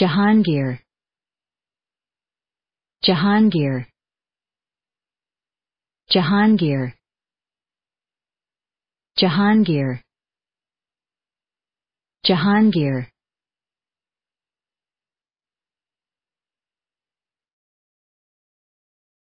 Jahangir Jahangir Jahangir Jahangir Jahangir